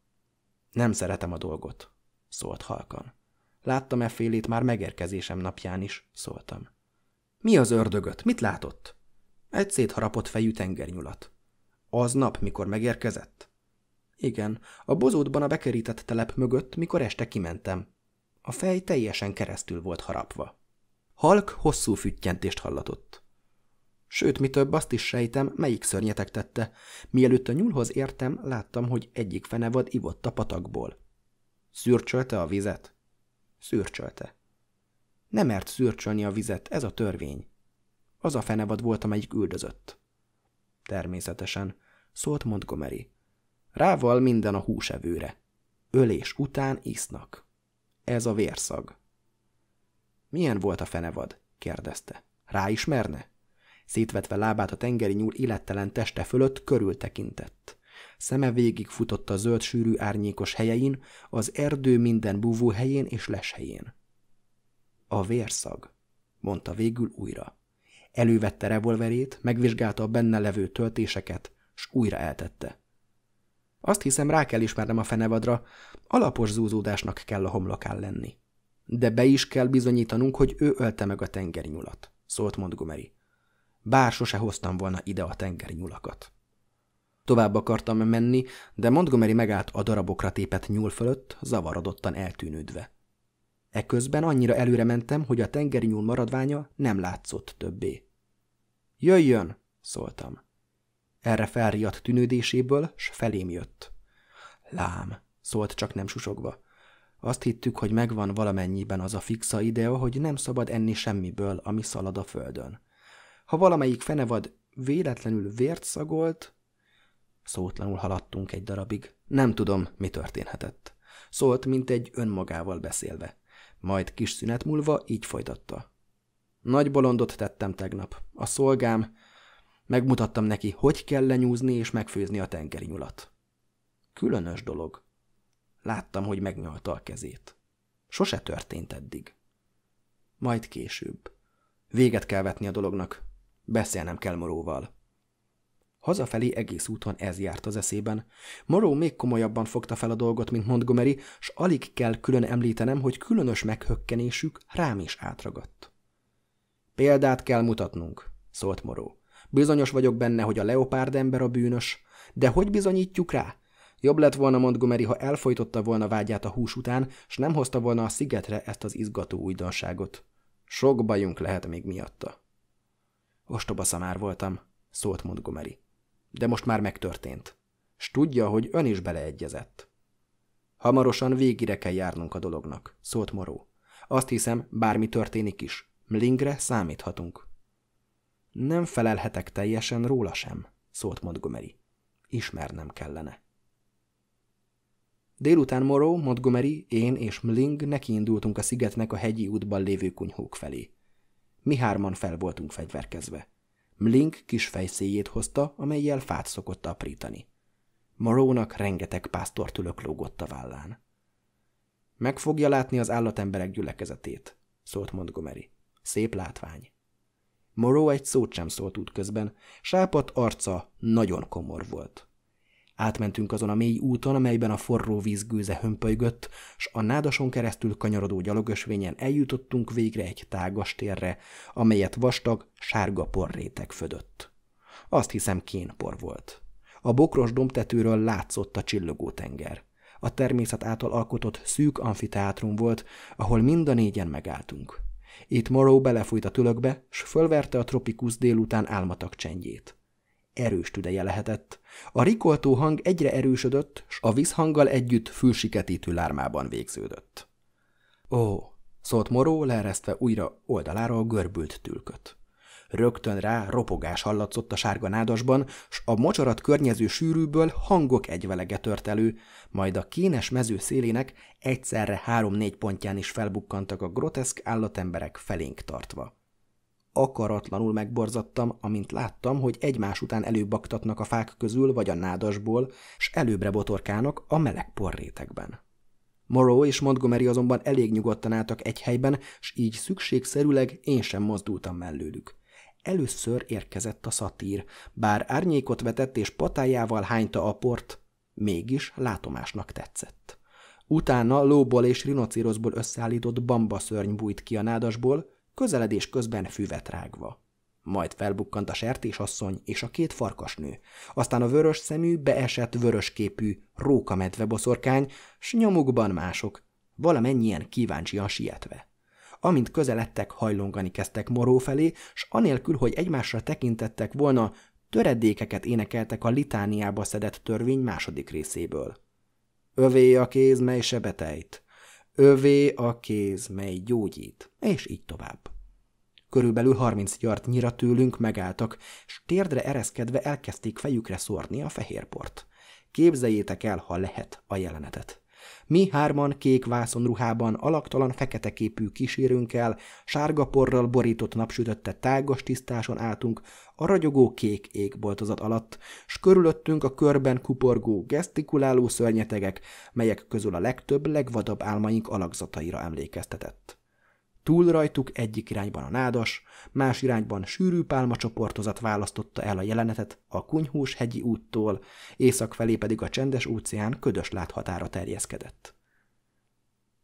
Nem szeretem a dolgot, szólt halkan. Láttam e félét már megérkezésem napján is, szóltam. Mi az ördögöt? Mit látott? Egy szétharapott fejű tengernyulat. Az nap, mikor megérkezett? Igen, a bozótban a bekerített telep mögött, mikor este kimentem. A fej teljesen keresztül volt harapva. Halk hosszú füttyentést hallatott. Sőt, mi több, azt is sejtem, melyik szörnyetek tette. Mielőtt a nyúlhoz értem, láttam, hogy egyik fenevad ivott a patakból. Szürcsölte a vizet? Szürcsölte. Nem mert szürcsölni a vizet, ez a törvény. Az a fenevad volt, amelyik üldözött. Természetesen, szólt Montgomery. Rával minden a húsevőre. Ölés után isznak ez a vérszag. Milyen volt a fenevad? kérdezte. Ráismerne? Szétvetve lábát a tengeri nyúl illettelen teste fölött körültekintett. Szeme végig futott a zöld sűrű árnyékos helyein, az erdő minden búvó helyén és leshelyén. A vérszag, mondta végül újra. Elővette revolverét, megvizsgálta a benne levő töltéseket, s újra eltette. Azt hiszem, rá kell ismernem a fenevadra, alapos zúzódásnak kell a homlokán lenni. De be is kell bizonyítanunk, hogy ő ölte meg a tengeri nyulat, szólt Montgomery. Bár sose hoztam volna ide a tengeri nyulakat. Tovább akartam menni, de Montgomery megállt a darabokra tépett nyúl fölött, zavarodottan eltűnődve. Eközben annyira előre mentem, hogy a tengeri nyúl maradványa nem látszott többé. – Jöjjön! – szóltam. Erre felriadt tűnődéséből, s felém jött. Lám, szólt csak nem susogva. Azt hittük, hogy megvan valamennyiben az a fixa idea, hogy nem szabad enni semmiből, ami szalad a földön. Ha valamelyik fenevad véletlenül vért szagolt, szótlanul haladtunk egy darabig. Nem tudom, mi történhetett. Szólt, mint egy önmagával beszélve. Majd kis szünet múlva így folytatta. Nagy bolondot tettem tegnap. A szolgám, Megmutattam neki, hogy kell lenyúzni és megfőzni a tengeri nyulat. Különös dolog. Láttam, hogy megnyalta a kezét. Sose történt eddig. Majd később. Véget kell vetni a dolognak. Beszélnem kell Moróval. Hazafelé egész úton ez járt az eszében. Moró még komolyabban fogta fel a dolgot, mint Montgomery, s alig kell külön említenem, hogy különös meghökkenésük rám is átragadt. Példát kell mutatnunk, szólt Moró. Bizonyos vagyok benne, hogy a leopárd ember a bűnös. De hogy bizonyítjuk rá? Jobb lett volna Montgomery, ha elfolytotta volna vágyát a hús után, s nem hozta volna a szigetre ezt az izgató újdonságot. Sok bajunk lehet még miatta. Ostoba szamár voltam, szólt Montgomery. De most már megtörtént. S tudja, hogy ön is beleegyezett. Hamarosan végére kell járnunk a dolognak, szólt Moró. Azt hiszem, bármi történik is. Mlingre számíthatunk. Nem felelhetek teljesen róla sem, szólt Montgomery. Ismernem kellene. Délután Moró, Montgomery, én és Mling nekiindultunk a szigetnek a hegyi útban lévő kunyhók felé. Mi hárman fel voltunk fegyverkezve. Mling kis fejszéjét hozta, amelyel fát szokott aprítani. Morónak rengeteg pásztortülök lógott a vállán. Meg fogja látni az állatemberek gyülekezetét, szólt Montgomery. Szép látvány. Morrow egy szót sem szólt útközben, sápat arca nagyon komor volt. Átmentünk azon a mély úton, amelyben a forró víz gőze hömpölygött, s a nádason keresztül kanyarodó gyalogösvényen eljutottunk végre egy tágas térre, amelyet vastag, sárga porrétek födött. Azt hiszem kénpor volt. A bokros dombtetőről látszott a csillogó tenger. A természet által alkotott szűk amfiteátrum volt, ahol mind a négyen megálltunk. Itt Morrow belefújt a tülökbe, s fölverte a tropikus délután álmatak csendjét. Erős tüdeje lehetett. A rikoltó hang egyre erősödött, s a vízhanggal együtt fülsiketítő lármában végződött. Ó, szólt Moró, leeresztve újra oldaláról görbült tülköt. Rögtön rá ropogás hallatszott a sárga nádasban, s a mocsarat környező sűrűből hangok egyvelege tört elő, majd a kénes mező szélének egyszerre három-négy pontján is felbukkantak a groteszk állatemberek felénk tartva. Akaratlanul megborzattam, amint láttam, hogy egymás után előbaktatnak a fák közül vagy a nádasból, s előbbre botorkálnak a meleg porrétekben. Morrow és Montgomery azonban elég nyugodtan álltak egy helyben, s így szükségszerűleg én sem mozdultam mellőlük először érkezett a szatír, bár árnyékot vetett és patájával hányta a port, mégis látomásnak tetszett. Utána lóból és rinocíroszból összeállított bambaszörny bújt ki a nádasból, közeledés közben füvet rágva. Majd felbukkant a sertésasszony és a két farkasnő, aztán a vörös szemű, beesett vörösképű rókamedve boszorkány, s nyomukban mások, valamennyien kíváncsian sietve amint közeledtek, hajlongani kezdtek moró felé, s anélkül, hogy egymásra tekintettek volna, töredékeket énekeltek a litániába szedett törvény második részéből. Övé a kéz, mely sebetejt. Övé a kéz, mely gyógyít. És így tovább. Körülbelül harminc nyira tőlünk megálltak, s térdre ereszkedve elkezdték fejükre szórni a fehérport. Képzeljétek el, ha lehet, a jelenetet. Mi hárman kék vászonruhában alaktalan fekete képű kísérőnkkel, sárga porral borított napsütötte tágas tisztáson álltunk a ragyogó kék égboltozat alatt, s körülöttünk a körben kuporgó, gesztikuláló szörnyetegek, melyek közül a legtöbb legvadabb álmaink alakzataira emlékeztetett. Túl rajtuk egyik irányban a nádas, más irányban sűrű pálmacsoportozat választotta el a jelenetet a kunyhús hegyi úttól, észak felé pedig a csendes óceán ködös láthatára terjeszkedett.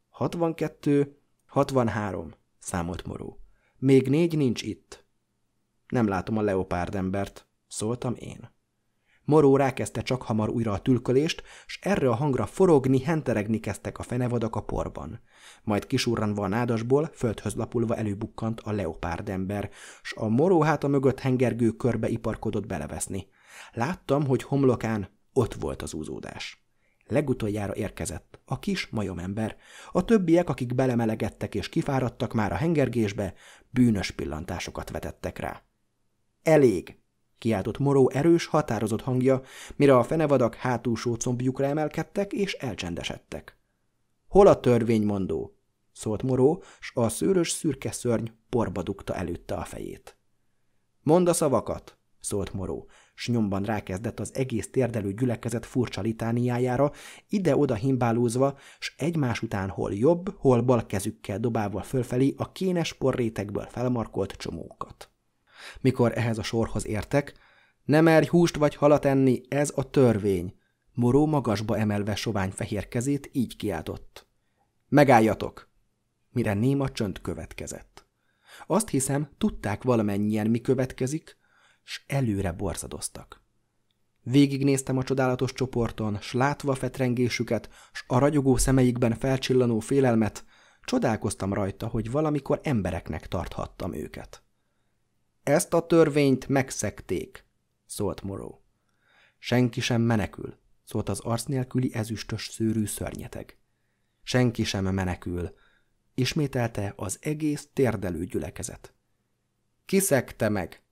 62, 63, számolt Moró. Még négy nincs itt. Nem látom a leopárdembert, szóltam én. Moró rákezdte csak hamar újra a tülkölést, s erre a hangra forogni, henteregni kezdtek a fenevadak a porban. Majd kisurranva a nádasból, földhöz lapulva előbukkant a leopárdember, s a moró háta mögött hengergő körbe iparkodott beleveszni. Láttam, hogy homlokán ott volt az úzódás. Legutoljára érkezett, a kis majomember. A többiek, akik belemelegedtek és kifáradtak már a hengergésbe, bűnös pillantásokat vetettek rá. Elég, kiáltott Moró erős, határozott hangja, mire a fenevadak hátulsó combjukra emelkedtek és elcsendesedtek. Hol a törvénymondó? szólt Moró, s a szőrös szürke szörny porba dugta előtte a fejét. Mond a szavakat, szólt Moró, s nyomban rákezdett az egész térdelő gyülekezet furcsa litániájára, ide-oda himbálózva, s egymás után hol jobb, hol bal kezükkel dobálva fölfelé a kénes porrétekből felmarkolt csomókat. Mikor ehhez a sorhoz értek, nem merj húst vagy halat enni, ez a törvény. Moró magasba emelve sovány fehér kezét így kiáltott. Megálljatok! Mire néma csönd következett. Azt hiszem, tudták valamennyien, mi következik, s előre borzadoztak. Végignéztem a csodálatos csoporton, s látva fetrengésüket, s a ragyogó szemeikben felcsillanó félelmet, csodálkoztam rajta, hogy valamikor embereknek tarthattam őket. Ezt a törvényt megszekték, szólt Moró. Senki sem menekül, szólt az arc nélküli ezüstös szőrű szörnyeteg. Senki sem menekül, ismételte az egész térdelő gyülekezet. Kiszekte meg,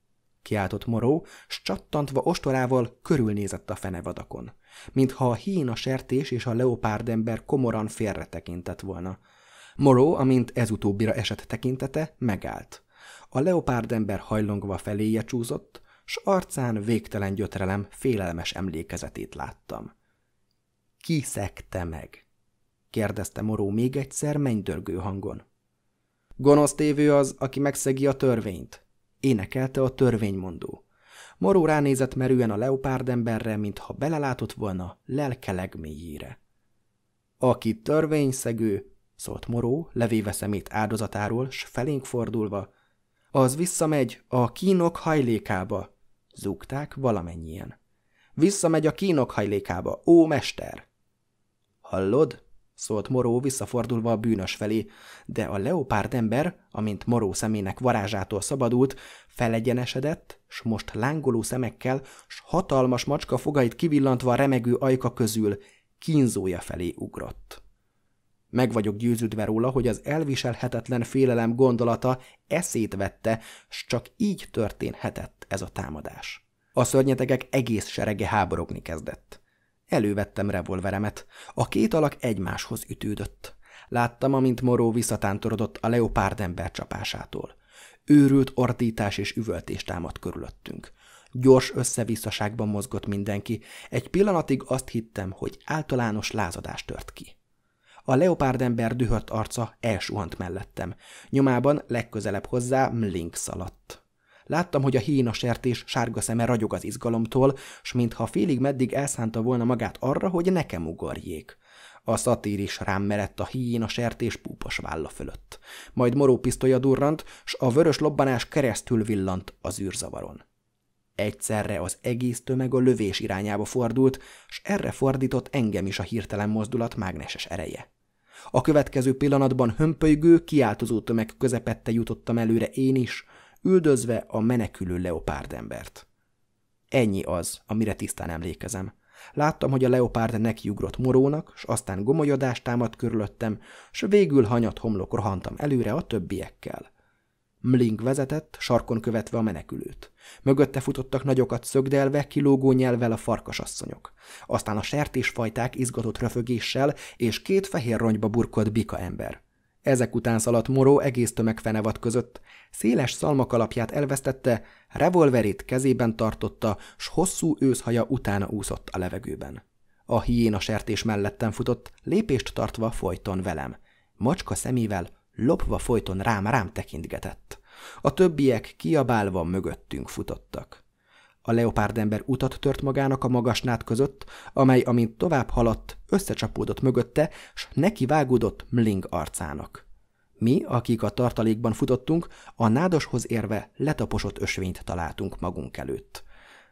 kiáltott Moró, s csattantva ostorával körülnézett a fenevadakon, mintha a hína sertés és a leopárdember komoran félretekintett volna. Moró, amint ezutóbbira esett tekintete, megállt. A leopárdember hajlongva feléje csúzott, s arcán végtelen gyötrelem félelmes emlékezetét láttam. Ki szekte meg? kérdezte Moró még egyszer mennydörgő hangon. Gonosz tévő az, aki megszegi a törvényt, énekelte a törvénymondó. Moró ránézett merően a leopárdemberre, mintha belelátott volna lelke legmélyére. Aki törvényszegő, szólt Moró, levéve szemét áldozatáról, s felénk fordulva, az visszamegy a kínok hajlékába. Zúgták valamennyien. Visszamegy a kínok hajlékába, ó mester! Hallod? szólt Moró visszafordulva a bűnös felé, de a leopárd ember, amint Moró szemének varázsától szabadult, felegyenesedett, s most lángoló szemekkel, s hatalmas macska fogait kivillantva a remegő ajka közül kínzója felé ugrott. Meg vagyok győződve róla, hogy az elviselhetetlen félelem gondolata eszét vette, s csak így történhetett ez a támadás. A szörnyetegek egész serege háborogni kezdett. Elővettem revolveremet. A két alak egymáshoz ütődött. Láttam, amint Moró visszatántorodott a leopárd ember csapásától. Őrült ordítás és üvöltés támadt körülöttünk. Gyors összevisszaságban mozgott mindenki. Egy pillanatig azt hittem, hogy általános lázadás tört ki. A leopárdember dühött arca elsuhant mellettem. Nyomában legközelebb hozzá Mlink szaladt. Láttam, hogy a hína sertés sárga szeme ragyog az izgalomtól, s mintha félig meddig elszánta volna magát arra, hogy nekem ugorjék. A szatír is rám merett a híjén a sertés púpos válla fölött. Majd moró pisztolya durrant, s a vörös lobbanás keresztül villant az űrzavaron. Egyszerre az egész tömeg a lövés irányába fordult, s erre fordított engem is a hirtelen mozdulat mágneses ereje. A következő pillanatban hömpölygő, kiáltozó tömeg közepette jutottam előre én is, üldözve a menekülő embert. Ennyi az, amire tisztán emlékezem. Láttam, hogy a leopárd nekiugrott morónak, s aztán gomolyodást támadt körülöttem, s végül hanyat homlok rohantam előre a többiekkel. Mling vezetett, sarkon követve a menekülőt. Mögötte futottak nagyokat szögdelve, kilógó nyelvel a farkasasszonyok. Aztán a sertésfajták izgatott röfögéssel és két fehér rongyba burkolt bika ember. Ezek után szaladt Moró egész tömeg fenevad között, széles szalmak alapját elvesztette, revolverét kezében tartotta, s hosszú őszhaja utána úszott a levegőben. A a sertés mellettem futott, lépést tartva folyton velem. Macska szemével lopva folyton rám rám tekintgetett. A többiek kiabálva mögöttünk futottak. A leopárdember utat tört magának a magasnát között, amely, amint tovább haladt, összecsapódott mögötte, s neki vágódott Mling arcának. Mi, akik a tartalékban futottunk, a nádoshoz érve letaposott ösvényt találtunk magunk előtt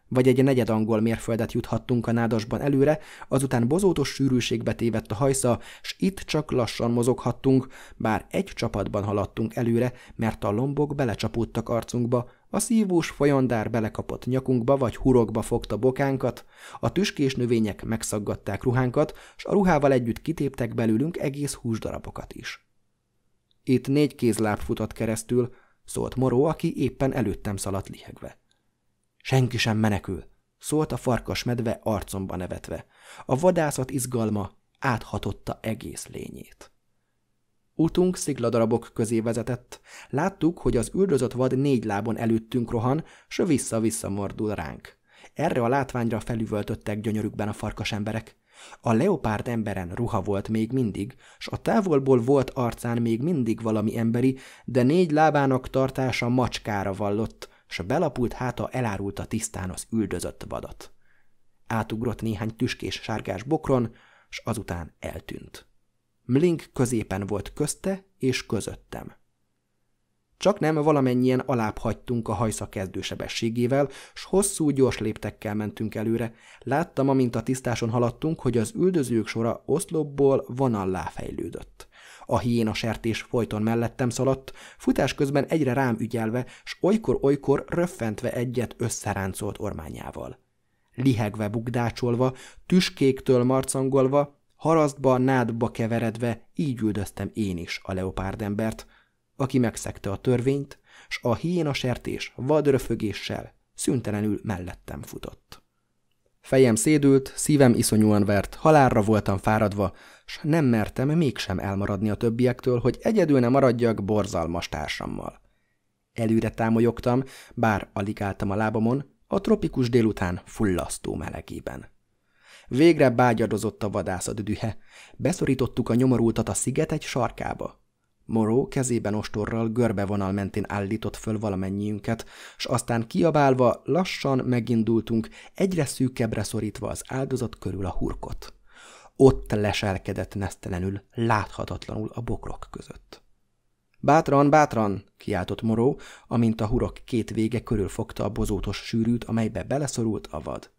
vagy egy negyed angol mérföldet juthattunk a nádasban előre, azután bozótos sűrűségbe tévedt a hajsza, s itt csak lassan mozoghattunk, bár egy csapatban haladtunk előre, mert a lombok belecsapódtak arcunkba, a szívós folyandár belekapott nyakunkba vagy hurokba fogta bokánkat, a tüskés növények megszaggatták ruhánkat, s a ruhával együtt kitéptek belülünk egész húsdarabokat is. Itt négy kézláb futott keresztül, szólt Moró, aki éppen előttem szaladt lihegve. Senki sem menekül, szólt a farkas medve arcomba nevetve. A vadászat izgalma áthatotta egész lényét. Utunk szigladarabok közé vezetett. Láttuk, hogy az üldözött vad négy lábon előttünk rohan, s vissza-vissza mordul ránk. Erre a látványra felüvöltöttek gyönyörükben a farkas emberek. A leopárd emberen ruha volt még mindig, s a távolból volt arcán még mindig valami emberi, de négy lábának tartása macskára vallott, s a belapult háta elárulta tisztán az üldözött vadat. Átugrott néhány tüskés sárgás bokron, s azután eltűnt. Mlink középen volt közte és közöttem. Csak nem valamennyien alább hagytunk a hajsza kezdő sebességével, s hosszú, gyors léptekkel mentünk előre. Láttam, amint a tisztáson haladtunk, hogy az üldözők sora oszlopból vonallá fejlődött a hiéna sertés folyton mellettem szaladt, futás közben egyre rám ügyelve, s olykor-olykor röffentve egyet összeráncolt ormányával. Lihegve bugdácsolva, tüskéktől marcangolva, harasztba, nádba keveredve így üldöztem én is a leopárdembert, aki megszegte a törvényt, s a hiéna sertés vadröfögéssel szüntelenül mellettem futott. Fejem szédült, szívem iszonyúan vert, halálra voltam fáradva, s nem mertem mégsem elmaradni a többiektől, hogy egyedül ne maradjak borzalmas társammal. Előre támolyogtam, bár alig álltam a lábamon, a tropikus délután fullasztó melegében. Végre bágyadozott a vadászat dühe. Beszorítottuk a nyomorultat a sziget egy sarkába. Moró kezében ostorral görbevonal mentén állított föl valamennyiünket, s aztán kiabálva lassan megindultunk, egyre szűkebbre szorítva az áldozat körül a hurkot ott leselkedett nesztelenül, láthatatlanul a bokrok között. Bátran, bátran! kiáltott Moró, amint a hurok két vége körül fogta a bozótos sűrűt, amelybe beleszorult a vad.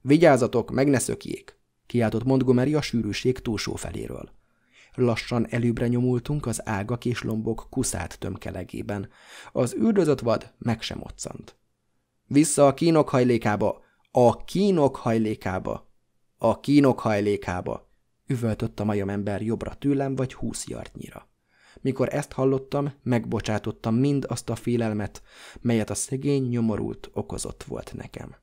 Vigyázzatok, meg ne szökjék! kiáltott Montgomery a sűrűség túlsó feléről. Lassan előbbre nyomultunk az ágak és lombok kuszált tömkelegében. Az üldözött vad meg sem moccant. Vissza a kínok hajlékába! A kínok hajlékába! A kínok hajlékába! Üvöltött a majomember jobbra tőlem vagy húsz jartnyira. Mikor ezt hallottam, megbocsátottam mind azt a félelmet, melyet a szegény nyomorult okozott volt nekem.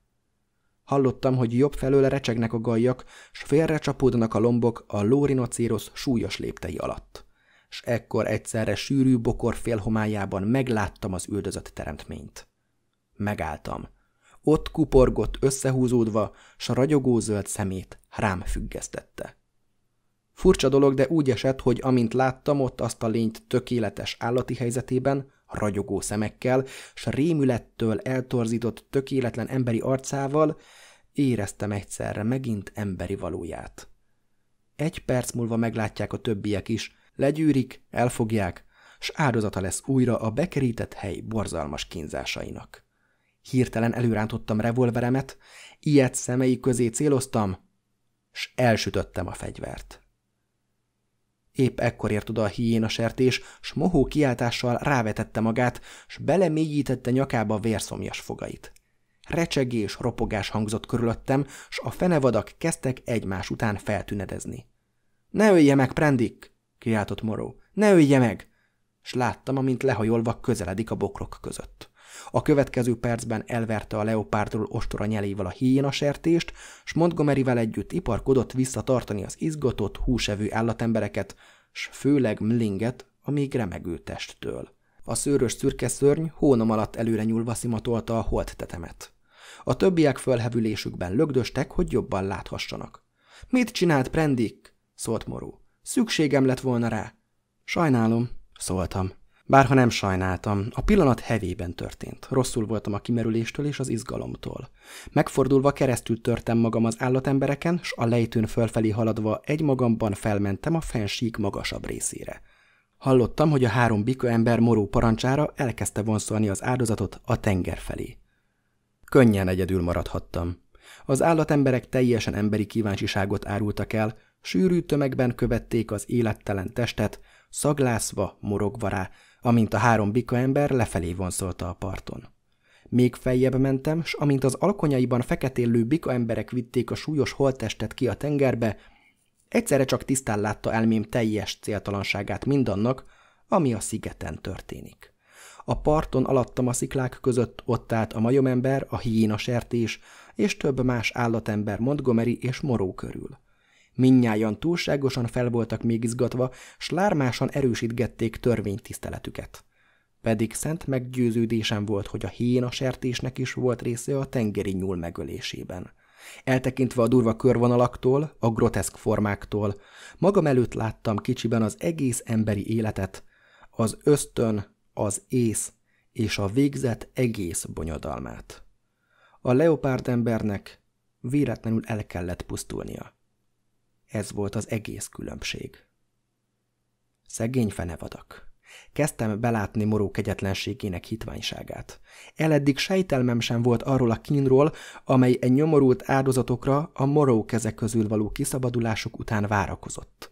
Hallottam, hogy jobb felől recsegnek a gajjak, s félre csapódnak a lombok a lórinocérosz súlyos léptei alatt. S ekkor egyszerre sűrű bokor félhomájában megláttam az üldözött teremtményt. Megálltam ott kuporgott összehúzódva, s a ragyogó zöld szemét rám függesztette. Furcsa dolog, de úgy esett, hogy amint láttam ott azt a lényt tökéletes állati helyzetében, ragyogó szemekkel, s rémülettől eltorzított tökéletlen emberi arcával, éreztem egyszerre megint emberi valóját. Egy perc múlva meglátják a többiek is, legyűrik, elfogják, s áldozata lesz újra a bekerített hely borzalmas kínzásainak. Hirtelen előrántottam revolveremet, ilyet szemei közé céloztam, s elsütöttem a fegyvert. Épp ekkor ért oda a a sertés, s mohó kiáltással rávetette magát, s belemélyítette nyakába vérszomjas fogait. Recsegés, ropogás hangzott körülöttem, s a fenevadak kezdtek egymás után feltünedezni. – Ne ölje meg, Prendik! – kiáltott Moró. – Ne ölje meg! – s láttam, amint lehajolva közeledik a bokrok között. A következő percben elverte a leopárdról ostora nyelével a hiénasertést, s Montgomeryvel együtt iparkodott visszatartani az izgatott, húsevő állatembereket, s főleg Mlinget, a még remegő testtől. A szőrös szürke szörny hónom alatt előre nyúlva szimatolta a holt tetemet. A többiek fölhevülésükben lögdöstek, hogy jobban láthassanak. – Mit csinált Prendik? – szólt Moró. – Szükségem lett volna rá. – Sajnálom – szóltam. Bárha nem sajnáltam, a pillanat hevében történt. Rosszul voltam a kimerüléstől és az izgalomtól. Megfordulva keresztül törtem magam az állatembereken, s a lejtőn fölfelé haladva egymagamban felmentem a fensík magasabb részére. Hallottam, hogy a három bika ember moró parancsára elkezdte vonszolni az áldozatot a tenger felé. Könnyen egyedül maradhattam. Az állatemberek teljesen emberi kíváncsiságot árultak el, sűrű tömegben követték az élettelen testet, szaglászva, morogva rá, amint a három bika ember lefelé vonszolta a parton. Még feljebb mentem, s amint az alkonyaiban feketéllő bika emberek vitték a súlyos holttestet ki a tengerbe, egyszerre csak tisztán látta elmém teljes céltalanságát mindannak, ami a szigeten történik. A parton alattam a sziklák között ott állt a majomember, a hiéna sertés és több más állatember Montgomery és Moró körül. Minnyáján túlságosan fel voltak még izgatva, s lármásan erősítgették törvénytiszteletüket. Pedig szent meggyőződésem volt, hogy a a sertésnek is volt része a tengeri nyúl megölésében. Eltekintve a durva körvonalaktól, a groteszk formáktól, magam előtt láttam kicsiben az egész emberi életet, az ösztön, az ész és a végzet egész bonyodalmát. A leopárd embernek véletlenül el kellett pusztulnia. Ez volt az egész különbség. Szegény fenevadak. Kezdtem belátni Moró kegyetlenségének hitványságát. Eleddig sejtelmem sem volt arról a kínról, amely egy nyomorult áldozatokra a Moró kezek közül való kiszabadulásuk után várakozott.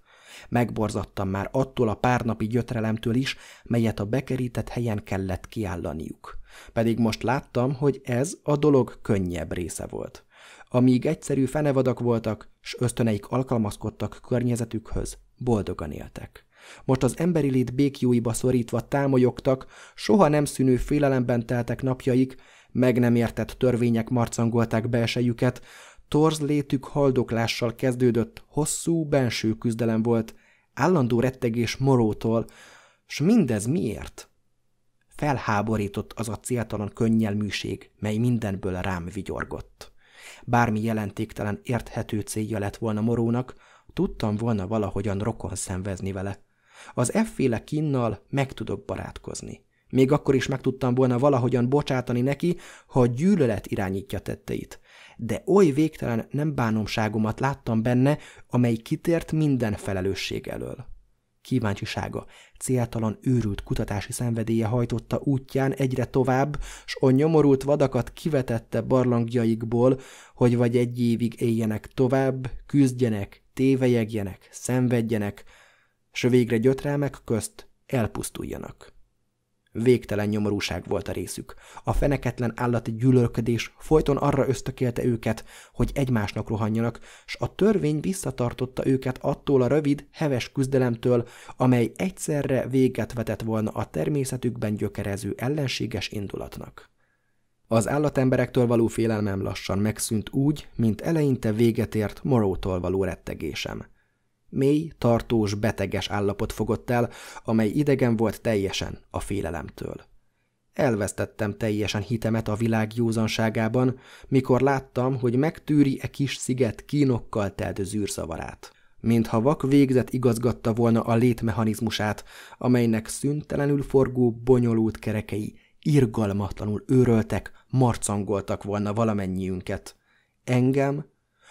Megborzattam már attól a párnapi gyötrelemtől is, melyet a bekerített helyen kellett kiállaniuk. Pedig most láttam, hogy ez a dolog könnyebb része volt. Amíg egyszerű fenevadak voltak, s ösztöneik alkalmazkodtak környezetükhöz, boldogan éltek. Most az emberi lét békjóiba szorítva támolyogtak, soha nem szűnő félelemben teltek napjaik, meg nem értett törvények marcangolták belsejüket, torz létük haldoklással kezdődött, hosszú, benső küzdelem volt, állandó rettegés morótól, s mindez miért? Felháborított az a céltalan könnyelműség, mely mindenből rám vigyorgott bármi jelentéktelen érthető célja lett volna morónak, tudtam volna valahogyan rokon szenvezni vele. Az efféle kinnal meg tudok barátkozni. Még akkor is meg tudtam volna valahogyan bocsátani neki, ha a gyűlölet irányítja tetteit. De oly végtelen nem bánomságomat láttam benne, amely kitért minden felelősség elől. Kíváncsisága, céltalan őrült kutatási szenvedélye hajtotta útján egyre tovább, s a nyomorult vadakat kivetette barlangjaikból, hogy vagy egy évig éljenek tovább, küzdjenek, tévejegjenek, szenvedjenek, s végre gyötrelmek közt elpusztuljanak. Végtelen nyomorúság volt a részük. A feneketlen állati gyűlölködés folyton arra ösztökélte őket, hogy egymásnak rohanjanak, s a törvény visszatartotta őket attól a rövid, heves küzdelemtől, amely egyszerre véget vetett volna a természetükben gyökerező ellenséges indulatnak. Az állatemberektől való félelmem lassan megszűnt úgy, mint eleinte véget ért morótól való rettegésem. Mély, tartós, beteges állapot fogott el, amely idegen volt teljesen a félelemtől. Elvesztettem teljesen hitemet a világ józanságában, mikor láttam, hogy megtűri-e kis sziget kínokkal telt zűrzavarát. Mintha vak végzet igazgatta volna a létmechanizmusát, amelynek szüntelenül forgó, bonyolult kerekei irgalmatlanul őröltek, marcangoltak volna valamennyiünket. Engem,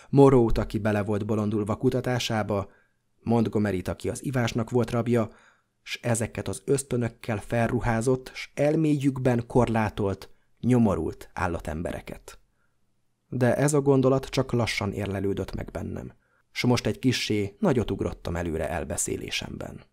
morót, aki bele volt bolondulva kutatásába, Montgomery-t, aki az ivásnak volt rabja, s ezeket az ösztönökkel felruházott, s elmélyükben korlátolt, nyomorult állatembereket. De ez a gondolat csak lassan érlelődött meg bennem, s most egy kissé nagyot ugrottam előre elbeszélésemben.